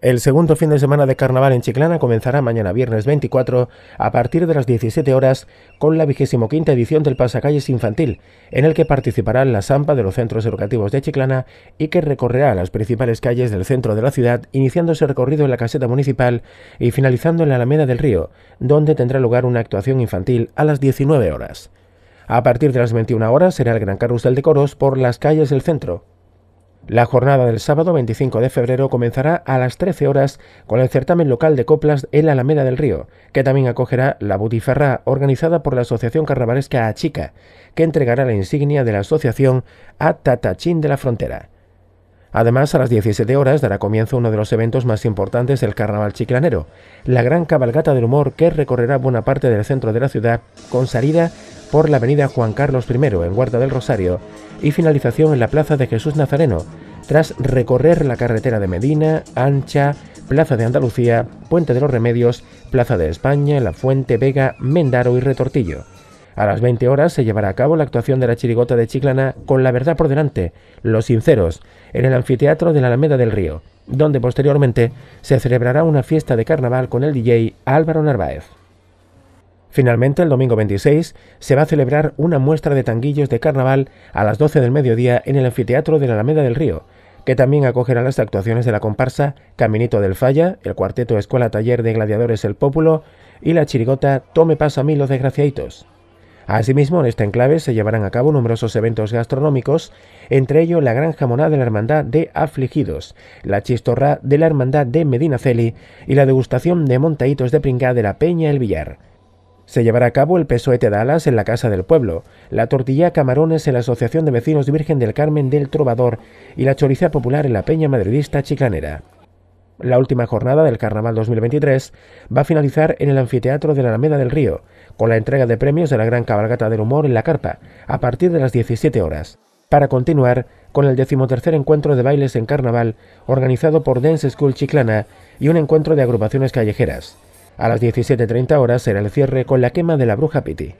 El segundo fin de semana de carnaval en Chiclana comenzará mañana viernes 24 a partir de las 17 horas con la vigésimo edición del Pasacalles Infantil, en el que participará la Sampa de los centros educativos de Chiclana y que recorrerá las principales calles del centro de la ciudad, iniciando iniciándose recorrido en la caseta municipal y finalizando en la Alameda del Río, donde tendrá lugar una actuación infantil a las 19 horas. A partir de las 21 horas será el gran carrusel de coros por las calles del centro, la jornada del sábado 25 de febrero comenzará a las 13 horas con el certamen local de coplas en la Alameda del Río, que también acogerá la butifarra organizada por la Asociación Carnavalesca Achica, que entregará la insignia de la asociación a Tatachín de la Frontera. Además, a las 17 horas dará comienzo uno de los eventos más importantes del carnaval chiclanero, la gran cabalgata del humor que recorrerá buena parte del centro de la ciudad con salida por la avenida Juan Carlos I en guarda del Rosario y finalización en la Plaza de Jesús Nazareno, tras recorrer la carretera de Medina, Ancha, Plaza de Andalucía, Puente de los Remedios, Plaza de España, La Fuente, Vega, Mendaro y Retortillo. A las 20 horas se llevará a cabo la actuación de la chirigota de Chiclana con la verdad por delante, Los Sinceros, en el anfiteatro de la Alameda del Río, donde posteriormente se celebrará una fiesta de carnaval con el DJ Álvaro Narváez. Finalmente, el domingo 26 se va a celebrar una muestra de tanguillos de carnaval a las 12 del mediodía en el anfiteatro de la Alameda del Río, que también acogerán las actuaciones de la comparsa Caminito del Falla, el cuarteto Escuela Taller de Gladiadores El Pópulo y la chirigota Tome paso a mí los desgraciaditos. Asimismo, en este enclave se llevarán a cabo numerosos eventos gastronómicos, entre ellos la Gran Jamonada de la Hermandad de Afligidos, la Chistorra de la Hermandad de Medinaceli y la degustación de montaitos de pringá de la Peña El Villar. Se llevará a cabo el pesoete de alas en la Casa del Pueblo, la tortilla camarones en la Asociación de Vecinos de Virgen del Carmen del Trovador y la choriza popular en la Peña Madridista Chicanera. La última jornada del Carnaval 2023 va a finalizar en el Anfiteatro de la Alameda del Río, con la entrega de premios de la Gran Cabalgata del Humor en la Carpa, a partir de las 17 horas, para continuar con el decimotercer encuentro de bailes en carnaval organizado por Dance School Chiclana y un encuentro de agrupaciones callejeras. A las 17.30 horas será el cierre con la quema de la bruja Piti.